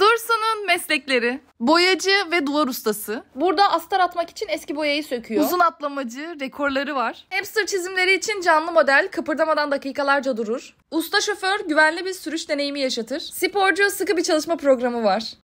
Dursun'un meslekleri. Boyacı ve duvar ustası. Burada astar atmak için eski boyayı söküyor. Uzun atlamacı, rekorları var. Hamster çizimleri için canlı model kıpırdamadan dakikalarca durur. Usta şoför güvenli bir sürüş deneyimi yaşatır. Sporcu sıkı bir çalışma programı var.